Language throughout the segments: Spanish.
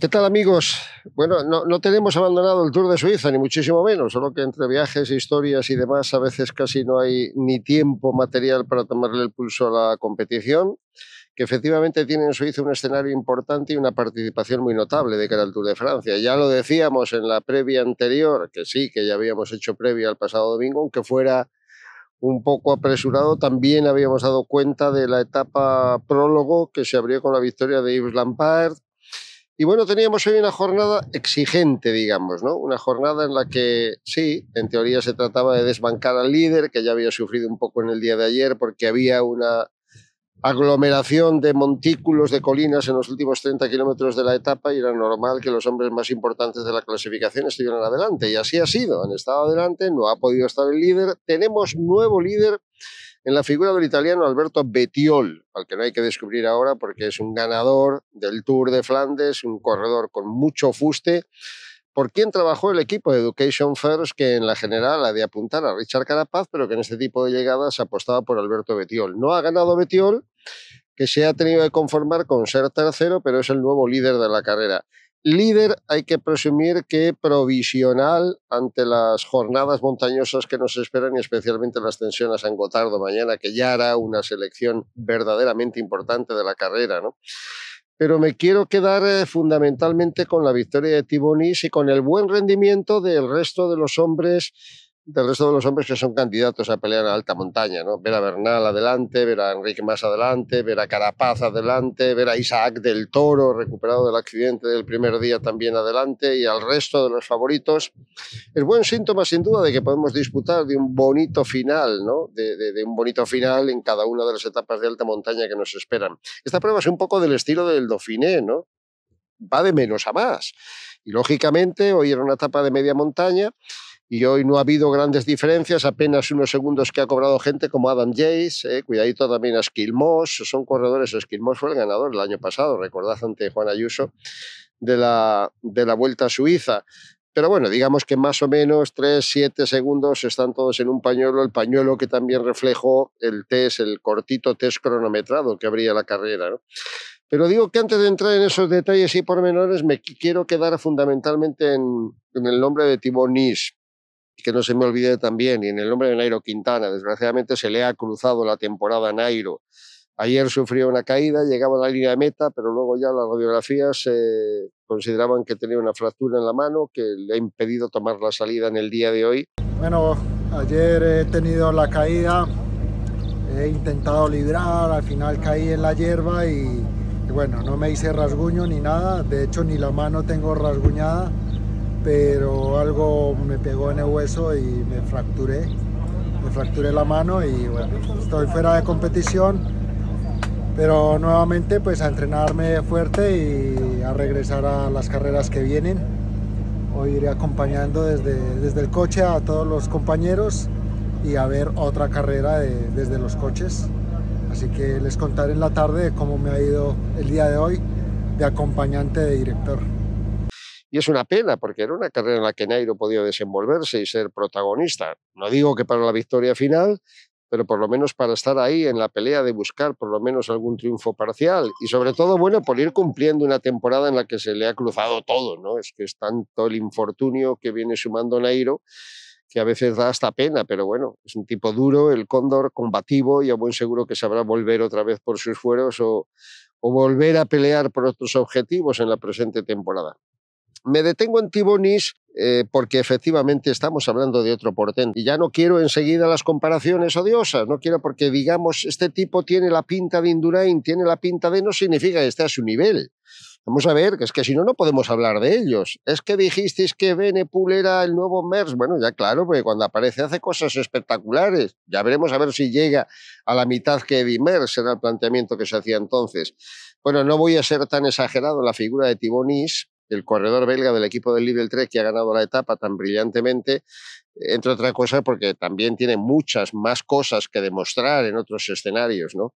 ¿Qué tal amigos? Bueno, no, no, tenemos abandonado el Tour de Suiza, ni muchísimo menos, solo que entre viajes, historias y demás a veces casi no hay ni tiempo material para tomarle el pulso a la competición, que efectivamente tiene en Suiza un escenario importante y una participación muy notable de cara al Tour de Francia. Ya lo decíamos en la previa anterior, que sí, que ya habíamos hecho previa al pasado domingo, aunque fuera un poco apresurado, también habíamos dado cuenta de la etapa prólogo que se abrió con la victoria de Yves Lampard, y bueno, teníamos hoy una jornada exigente, digamos, ¿no? Una jornada en la que, sí, en teoría se trataba de desbancar al líder, que ya había sufrido un poco en el día de ayer porque había una aglomeración de montículos, de colinas en los últimos 30 kilómetros de la etapa y era normal que los hombres más importantes de la clasificación estuvieran adelante. Y así ha sido. Han estado adelante, no ha podido estar el líder. Tenemos nuevo líder en la figura del italiano Alberto Betiol, al que no hay que descubrir ahora porque es un ganador del Tour de Flandes, un corredor con mucho fuste, por quien trabajó el equipo de Education First, que en la general ha de apuntar a Richard Carapaz, pero que en este tipo de llegadas apostaba por Alberto Betiol. No ha ganado Betiol, que se ha tenido que conformar con ser tercero, pero es el nuevo líder de la carrera líder hay que presumir que provisional ante las jornadas montañosas que nos esperan y especialmente las tensiones a San Gotardo mañana, que ya hará una selección verdaderamente importante de la carrera, ¿no? Pero me quiero quedar eh, fundamentalmente con la victoria de Tibonis y con el buen rendimiento del resto de los hombres del resto de los hombres que son candidatos a pelear en alta montaña, ¿no? Ver a Bernal adelante, ver a Enrique más adelante, ver a Carapaz adelante, ver a Isaac del Toro recuperado del accidente del primer día también adelante y al resto de los favoritos. Es buen síntoma sin duda de que podemos disputar de un bonito final, ¿no? De, un bonito final en cada una de las etapas de alta montaña que nos esperan. Esta prueba es un poco del estilo del Dauphiné, ¿no? Va de menos a más. Y lógicamente hoy era una etapa de media montaña y hoy no ha habido grandes diferencias, apenas unos segundos que ha cobrado gente como Adam Jace, eh, cuidadito también a Skilmos, son corredores, Skilmos fue el ganador el año pasado, recordad ante Juan Ayuso, de la, de la Vuelta a Suiza. Pero bueno, digamos que más o menos 3, 7 segundos están todos en un pañuelo, el pañuelo que también reflejó el test, el cortito test cronometrado que abría la carrera. Pero digo que antes de entrar en esos detalles y pormenores, me quiero quedar fundamentalmente en, el nombre de Tibonís que no se me olvide también, y en el nombre de Nairo Quintana, desgraciadamente se le ha cruzado la temporada a Nairo. Ayer sufrió una caída, llegaba a la línea de meta, pero luego ya las radiografías eh, consideraban que tenía una fractura en la mano que le ha impedido tomar la salida en el día de hoy. Bueno, ayer he tenido la caída, he intentado librar, al final caí en la hierba y bueno, no me hice rasguño ni nada, de hecho ni la mano tengo rasguñada pero algo me pegó en el hueso y me fracturé. Me fracturé la mano y bueno, estoy fuera de competición, pero nuevamente pues a entrenarme fuerte y a regresar a las carreras que vienen. Hoy iré acompañando desde, desde el coche a todos los compañeros y a ver otra carrera desde los coches. Así que les contaré en la tarde cómo me ha ido el día de hoy de acompañante de director. Y es una pena, porque era una carrera en la que Nairo podía desenvolverse y ser protagonista. No digo que para la victoria final, pero por lo menos para estar ahí en la pelea de buscar por lo menos algún triunfo parcial. Y sobre todo, bueno, por ir cumpliendo una temporada en la que se le ha cruzado todo, ¿no? Es que es tanto el infortunio que viene sumando Nairo que a veces da hasta pena, pero bueno, es un tipo duro, el cóndor, combativo y a buen seguro que sabrá volver otra vez por sus fueros o volver a pelear por otros objetivos en la presente temporada. Me detengo en Tibonis eh, porque efectivamente estamos hablando de otro portento. Y ya no quiero enseguida las comparaciones odiosas, no quiero porque digamos, este tipo tiene la pinta de Indurain, tiene la pinta de no significa que esté a su nivel. Vamos a ver, que es que si no, no podemos hablar de ellos. Es que dijisteis que Benepul era el nuevo Mers. Bueno, ya claro, porque cuando aparece hace cosas espectaculares. Ya veremos a ver si llega a la mitad que Eddie Mers, era el planteamiento que se hacía entonces. Bueno, no voy a ser tan exagerado en la figura de Tibonis, el corredor belga del equipo del Lidl 3 que ha ganado la etapa tan brillantemente, entre otras cosas porque también tiene muchas más cosas que demostrar en otros escenarios, ¿no?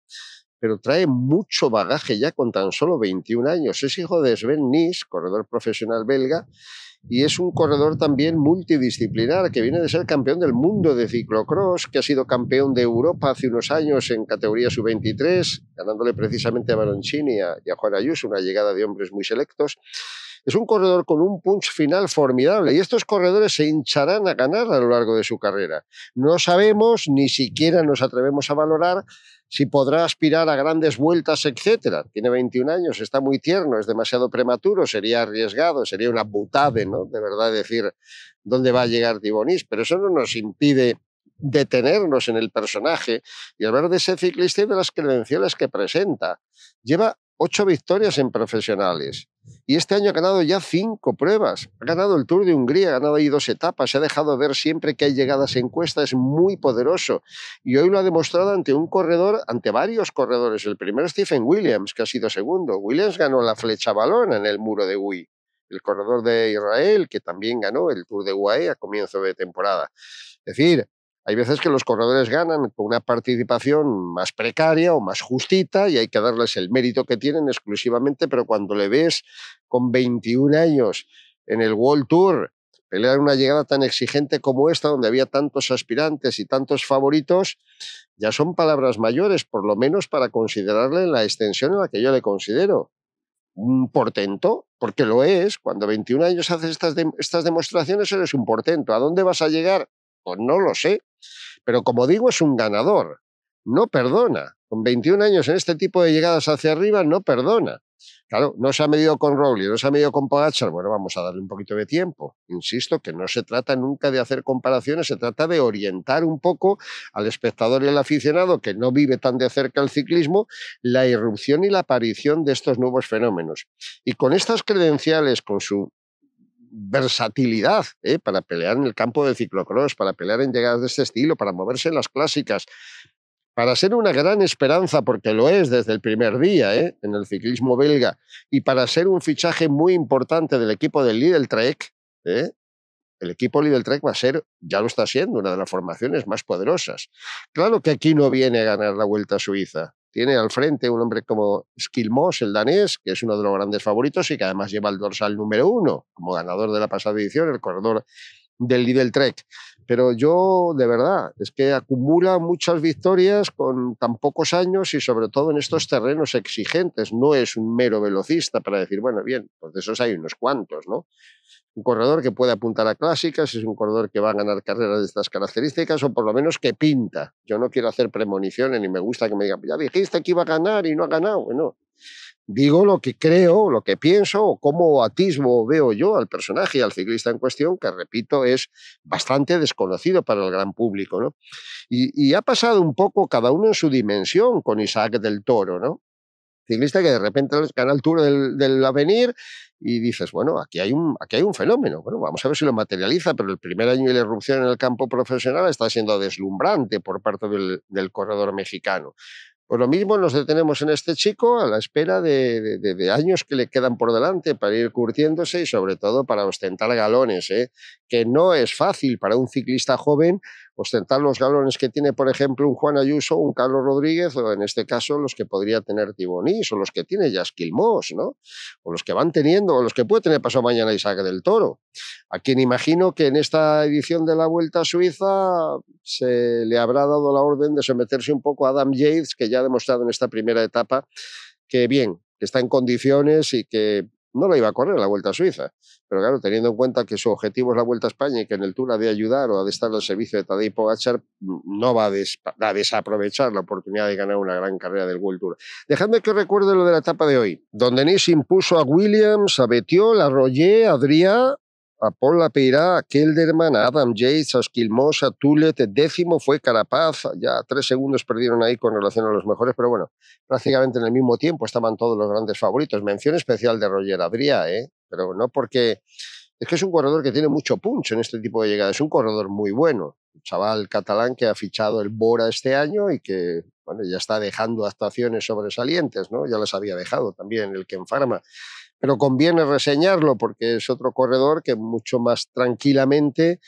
Pero trae mucho bagaje ya con tan solo 21 años. Es hijo de Sven Nys, corredor profesional belga, y es un corredor también multidisciplinar que viene de ser campeón del mundo de ciclocross, que ha sido campeón de Europa hace unos años en categoría sub-23, ganándole precisamente a Baroncini y a Juan Ayuso, una llegada de hombres muy selectos. Es un corredor con un punch final formidable y estos corredores se hincharán a ganar a lo largo de su carrera. No sabemos, ni siquiera nos atrevemos a valorar si podrá aspirar a grandes vueltas, etc. Tiene 21 años, está muy tierno, es demasiado prematuro, sería arriesgado, sería una butade, ¿no? De verdad decir dónde va a llegar Tibonis, pero eso no nos impide detenernos en el personaje y hablar de ese ciclista y de las credenciales que presenta. Lleva ocho victorias en profesionales. Y este año ha ganado ya cinco pruebas. Ha ganado el Tour de Hungría, ha ganado ahí dos etapas. Se ha dejado ver siempre que hay llegadas en cuesta. Es muy poderoso. Y hoy lo ha demostrado ante un corredor, ante varios corredores. El primero, Stephen Williams, que ha sido segundo. Williams ganó la flecha balón en el muro de Wii. El corredor de Israel, que también ganó el Tour de UAE a comienzo de temporada. Es decir, hay veces que los corredores ganan con una participación más precaria o más justita y hay que darles el mérito que tienen exclusivamente, pero cuando le ves con 21 años en el World Tour pelear una llegada tan exigente como esta, donde había tantos aspirantes y tantos favoritos, ya son palabras mayores, por lo menos para considerarle la extensión en la que yo le considero. Un portento, porque lo es, cuando 21 años haces estas, estas demostraciones eres un portento. ¿A dónde vas a llegar? no lo sé. Pero como digo, es un ganador. No perdona. Con 21 años en este tipo de llegadas hacia arriba, no perdona. Claro, no se ha medido con Rowley, no se ha medido con Pogachar. Bueno, vamos a darle un poquito de tiempo. Insisto que no se trata nunca de hacer comparaciones, se trata de orientar un poco al espectador y al aficionado que no vive tan de cerca el ciclismo, la irrupción y la aparición de estos nuevos fenómenos. Y con estas credenciales, con su versatilidad ¿eh? para pelear en el campo de ciclocross, para pelear en llegadas de este estilo, para moverse en las clásicas, para ser una gran esperanza, porque lo es desde el primer día ¿eh? en el ciclismo belga, y para ser un fichaje muy importante del equipo del Lidl Trek, ¿eh? el equipo Lidl Trek va a ser, ya lo está siendo, una de las formaciones más poderosas. Claro que aquí no viene a ganar la Vuelta a Suiza, tiene al frente un hombre como Skilmos, el danés, que es uno de los grandes favoritos y que además lleva el dorsal número uno como ganador de la pasada edición, el corredor del Lidl Trek. Pero yo, de verdad, es que acumula muchas victorias con tan pocos años y sobre todo en estos terrenos exigentes. No es un mero velocista para decir, bueno, bien, pues de esos hay unos cuantos, ¿no? Un corredor que puede apuntar a clásicas, es un corredor que va a ganar carreras de estas características o por lo menos que pinta. Yo no quiero hacer premoniciones ni me gusta que me digan, ya dijiste que iba a ganar y no ha ganado. Bueno, digo lo que creo, lo que pienso o cómo atisbo veo yo al personaje y al ciclista en cuestión, que repito, es bastante desconocido para el gran público. ¿no? Y, ha pasado un poco cada uno en su dimensión con Isaac del Toro, ¿no? Ciclista que de repente gana el tour del, avenir y dices, bueno, aquí hay, un, aquí hay un fenómeno, vamos a ver si lo materializa, pero el primer año de la irrupción en el campo profesional está siendo deslumbrante por parte del corredor mexicano. Pues lo mismo nos detenemos en este chico a la espera de, años que le quedan por delante para ir curtiéndose y sobre todo para ostentar galones, ¿eh? que no es fácil para un ciclista joven ostentar los galones que tiene, por ejemplo, un Juan Ayuso, un Carlos Rodríguez, o en este caso los que podría tener Tibonís, o los que tiene Jasquil Moss, ¿no? O los que van teniendo, o los que puede tener Paso mañana Isaac del Toro, a quien imagino que en esta edición de la Vuelta a Suiza se le habrá dado la orden de someterse un poco a Adam Yates, que ya ha demostrado en esta primera etapa que bien, que está en condiciones y que no la iba a correr la Vuelta a Suiza. Pero claro, teniendo en cuenta que su objetivo es la Vuelta a España y que en el Tour ha de ayudar o ha de estar al servicio de Tadej Pogachar, mm, no va a, desaprovechar la oportunidad de ganar una gran carrera del World Tour. Dejadme que recuerde lo de la etapa de hoy, donde Nice impuso a Williams, a Betiol, a Roger, a Adrià, a Paula a Kelderman, a Adam Yates, a Osquilmos, a Tullet, décimo fue Carapaz, ya tres segundos perdieron ahí con relación a los mejores, pero bueno, prácticamente en el mismo tiempo estaban todos los grandes favoritos. Mención especial de Roger Adrià, ¿eh? pero no porque... Es que es un corredor que tiene mucho punch en este tipo de llegadas, es un corredor muy bueno, un chaval catalán que ha fichado el Bora este año y que bueno, ya está dejando actuaciones sobresalientes, ¿no? ya las había dejado también el en Farma pero conviene reseñarlo porque es otro corredor que mucho más tranquilamente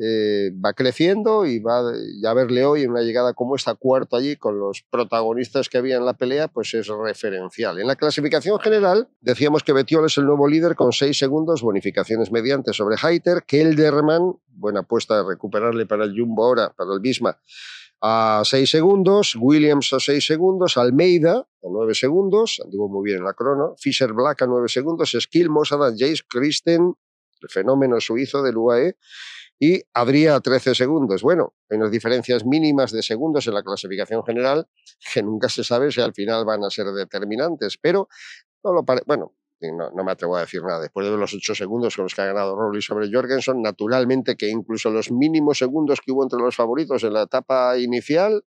eh, va creciendo y va ya verle hoy en una llegada como esta cuarto allí con los protagonistas que había en la pelea, pues es referencial. En la clasificación general decíamos que Betiol es el nuevo líder con seis segundos, bonificaciones mediante sobre Heiter, Kelderman, buena apuesta de recuperarle para el Jumbo ahora, para el Bisma, a 6 segundos, Williams a 6 segundos, Almeida a 9 segundos, anduvo muy bien en la crono, Fisher Black a 9 segundos, skill Mossad, Jace, Christen, el fenómeno suizo del UAE, y habría a 13 segundos. Bueno, hay unas diferencias mínimas de segundos en la clasificación general que nunca se sabe si al final van a ser determinantes, pero no lo parece. bueno, no, me atrevo a decir nada. Después de los ocho segundos con los que ha ganado Rowley sobre Jorgensen, naturalmente que incluso los mínimos segundos que hubo entre los favoritos en la etapa inicial,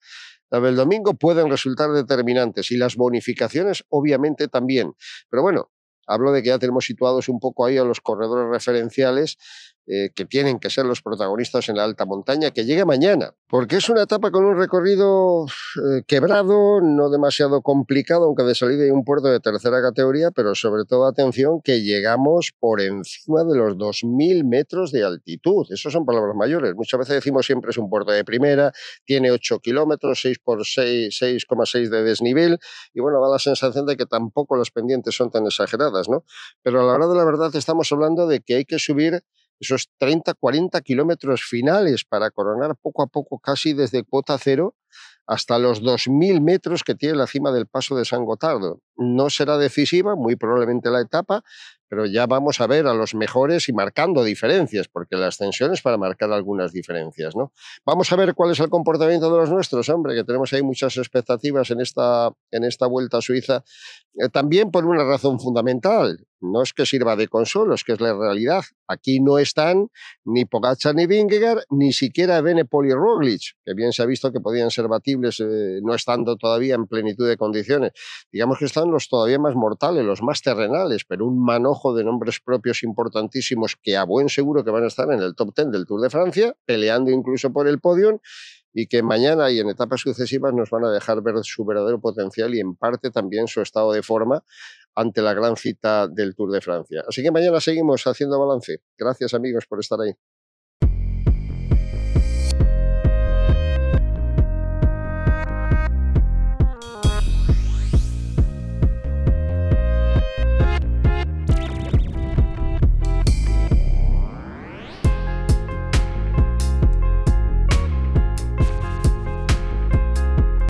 la del domingo, pueden resultar determinantes. Y las bonificaciones, obviamente, también. Pero bueno, hablo de que ya tenemos situados un poco ahí a los corredores referenciales eh, que tienen que ser los protagonistas en la alta montaña, que llegue mañana, porque es una etapa con un recorrido eh, quebrado, no demasiado complicado, aunque de salida hay un puerto de tercera categoría, pero sobre todo atención que llegamos por encima de los 2.000 metros de altitud. Esas son palabras mayores. Muchas veces decimos siempre es un puerto de primera, tiene 8 kilómetros, 6 por 6, 6,6 de desnivel, y bueno, da la sensación de que tampoco las pendientes son tan exageradas, ¿no? Pero a la hora de la verdad estamos hablando de que hay que subir esos 30, 40 kilómetros finales para coronar poco a poco, casi desde cuota cero, hasta los 2.000 metros que tiene la cima del paso de San Gotardo. No será decisiva, muy probablemente la etapa, pero ya vamos a ver a los mejores y marcando diferencias, porque la ascensión es para marcar algunas diferencias, ¿no? Vamos a ver cuál es el comportamiento de los nuestros, hombre, que tenemos ahí muchas expectativas en esta, en esta vuelta a Suiza, eh, también por una razón fundamental, no es que sirva de consuelo, es que es la realidad. Aquí no están ni Pogacar ni Vingegaard, ni siquiera Benepoli y Roglic, que bien se ha visto que podían ser batibles eh, no estando todavía en plenitud de condiciones. Digamos que están los todavía más mortales, los más terrenales, pero un manojo de nombres propios importantísimos que a buen seguro que van a estar en el top ten del Tour de Francia, peleando incluso por el podio y que mañana y en etapas sucesivas nos van a dejar ver su verdadero potencial y en parte también su estado de forma ante la gran cita del Tour de Francia. Así que mañana seguimos haciendo balance. Gracias amigos por estar ahí.